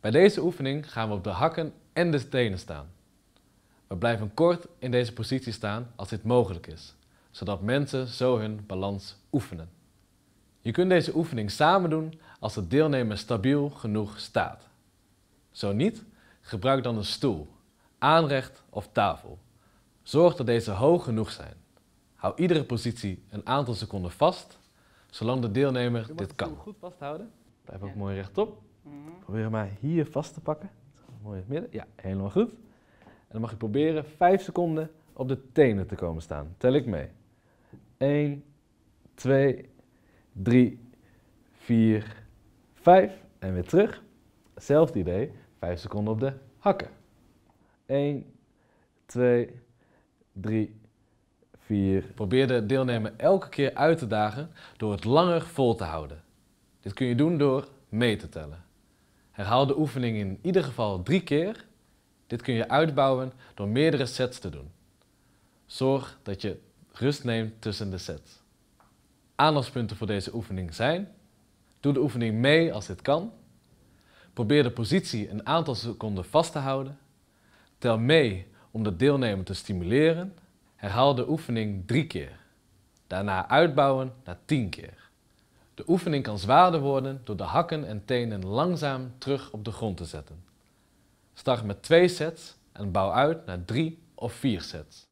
Bij deze oefening gaan we op de hakken en de tenen staan. We blijven kort in deze positie staan als dit mogelijk is, zodat mensen zo hun balans oefenen. Je kunt deze oefening samen doen als de deelnemer stabiel genoeg staat. Zo niet, gebruik dan een stoel, aanrecht of tafel. Zorg dat deze hoog genoeg zijn. Hou iedere positie een aantal seconden vast, zolang de deelnemer dit kan. Goed vasthouden. Blijf ook mooi rechtop. Mhm. Probeer Probeer maar hier vast te pakken. Mooi in het midden. Ja, helemaal goed. En dan mag je proberen 5 seconden op de tenen te komen staan. Tel ik mee. 1, 2, 3, 4, 5. En weer terug. Hetzelfde idee. 5 seconden op de hakken. 1, 2, 3, 4. Probeer de deelnemer elke keer uit te dagen door het langer vol te houden. Dit kun je doen door mee te tellen. Herhaal de oefening in ieder geval drie keer. Dit kun je uitbouwen door meerdere sets te doen. Zorg dat je rust neemt tussen de sets. Aandachtspunten voor deze oefening zijn: doe de oefening mee als dit kan. Probeer de positie een aantal seconden vast te houden. Tel mee om de deelnemer te stimuleren. Herhaal de oefening drie keer. Daarna uitbouwen naar tien keer. De oefening kan zwaarder worden door de hakken en tenen langzaam terug op de grond te zetten. Start met twee sets en bouw uit naar drie of vier sets.